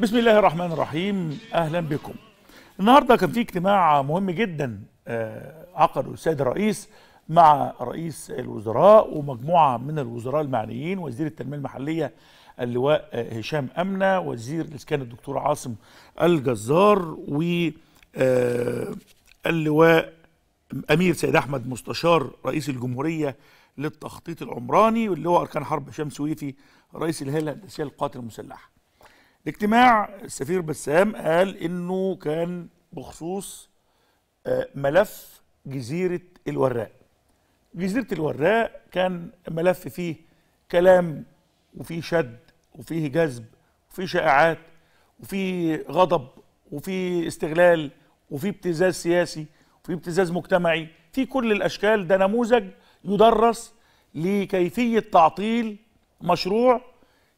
بسم الله الرحمن الرحيم اهلا بكم النهارده كان في اجتماع مهم جدا آه، عقده السيد الرئيس مع رئيس الوزراء ومجموعه من الوزراء المعنيين وزير التنميه المحليه اللواء آه، هشام امنه وزير الاسكان الدكتور عاصم الجزار و آه، اللواء امير سيد احمد مستشار رئيس الجمهوريه للتخطيط العمراني واللي هو اركان حرب هشام سويفي رئيس الهيئه الهندسيه للقوات المسلحه الاجتماع السفير بسام قال انه كان بخصوص آه، ملف جزيره الوراق جزيره الوراق كان ملف فيه كلام وفيه شد وفيه جذب وفيه شائعات وفيه غضب وفيه استغلال وفيه ابتزاز سياسي وفيه ابتزاز مجتمعي في كل الاشكال ده نموذج يدرس لكيفيه تعطيل مشروع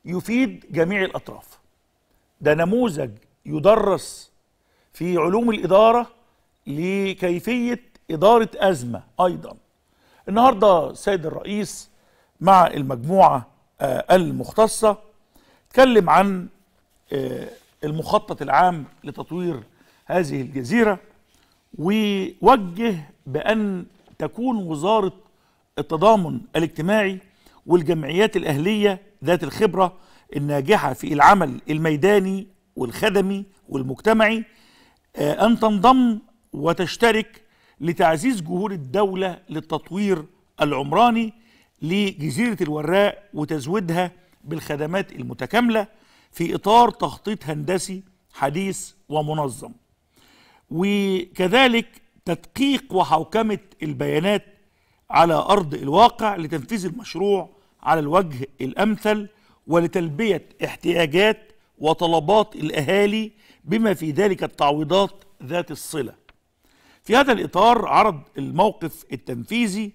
يفيد جميع الاطراف ده نموذج يدرس في علوم الإدارة لكيفية إدارة أزمة أيضا النهاردة السيد الرئيس مع المجموعة آه، المختصة تكلم عن آه، المخطط العام لتطوير هذه الجزيرة ووجه بأن تكون وزارة التضامن الاجتماعي والجمعيات الأهلية ذات الخبرة الناجحة في العمل الميداني والخدمي والمجتمعي آه، أن تنضم وتشترك لتعزيز جهود الدولة للتطوير العمراني لجزيرة الوراء وتزويدها بالخدمات المتكاملة في إطار تخطيط هندسي حديث ومنظم وكذلك تدقيق وحوكمة البيانات على أرض الواقع لتنفيذ المشروع على الوجه الأمثل ولتلبية احتياجات وطلبات الأهالي بما في ذلك التعويضات ذات الصلة في هذا الإطار عرض الموقف التنفيذي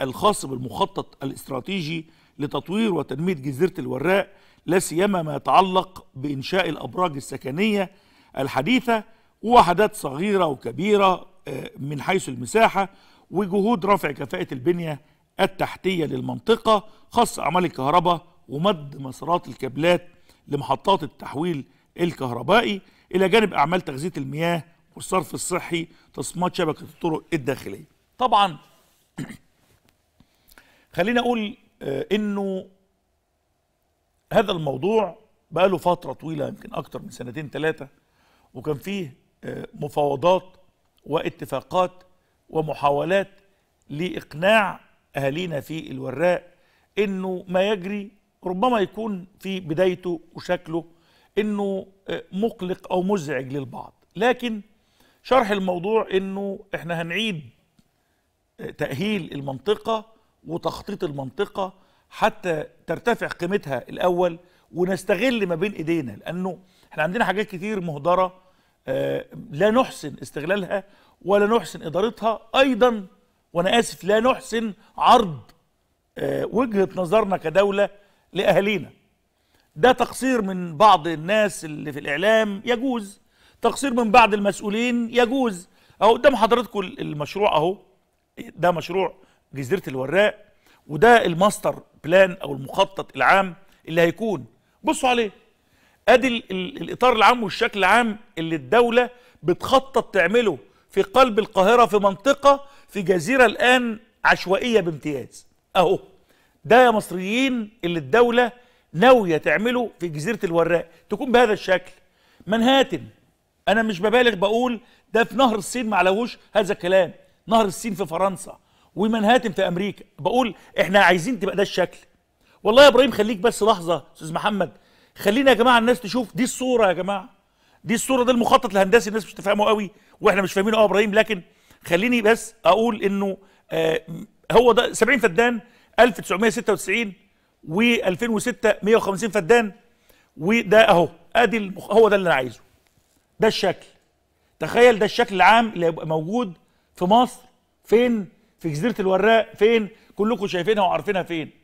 الخاص بالمخطط الاستراتيجي لتطوير وتنمية جزيرة الوراق لا سيما ما يتعلق بإنشاء الأبراج السكنية الحديثة ووحدات صغيرة وكبيرة آه، من حيث المساحة وجهود رفع كفاءة البنية التحتية للمنطقة خاصة أعمال الكهرباء ومد مسارات الكابلات لمحطات التحويل الكهربائي إلى جانب أعمال تغذية المياه والصرف الصحي تصميمات شبكة الطرق الداخلية طبعا خلينا أقول آه، إنه هذا الموضوع بقى له فترة طويلة يمكن أكتر من سنتين ثلاثة وكان فيه آه، مفاوضات واتفاقات ومحاولات لإقناع أهالينا في الوراء أنه ما يجري ربما يكون في بدايته وشكله أنه آه، مقلق أو مزعج للبعض لكن شرح الموضوع أنه إحنا هنعيد آه، تأهيل المنطقة وتخطيط المنطقة حتى ترتفع قيمتها الأول ونستغل ما بين إيدينا لأنه إحنا عندنا حاجات كتير مهدرة آه، لا نحسن استغلالها ولا نحسن إدارتها أيضا وانا اسف لا نحسن عرض آه، وجهه نظرنا كدوله لاهالينا ده تقصير من بعض الناس اللي في الاعلام يجوز تقصير من بعض المسؤولين يجوز اهو قدام حضراتكم المشروع اهو ده مشروع جزيره الوراق وده الماستر بلان او المخطط العام اللي هيكون بصوا عليه ادي الاطار العام والشكل العام اللي الدوله بتخطط تعمله في قلب القاهره في منطقه في جزيرة الآن عشوائية بامتياز أهو ده يا مصريين اللي الدولة ناوية تعمله في جزيرة الوراق تكون بهذا الشكل منهاتن أنا مش ببالغ بقول ده في نهر الصين ما علاهوش هذا الكلام نهر الصين في فرنسا ومنهاتن في أمريكا بقول إحنا عايزين تبقى ده الشكل والله يا إبراهيم خليك بس لحظة أستاذ محمد خلينا يا جماعة الناس تشوف دي الصورة يا جماعة دي الصورة ده المخطط الهندسي الناس مش تفهمه قوي واحنا مش فاهمينه اه ابراهيم لكن خليني بس اقول انه آه هو ده 70 فدان 1996 و2006 150 فدان وده اهو ادي هو ده اللي انا عايزه ده الشكل تخيل ده الشكل العام اللي هيبقى موجود في مصر فين في جزيره الوراق فين كلكم شايفينها وعارفينها فين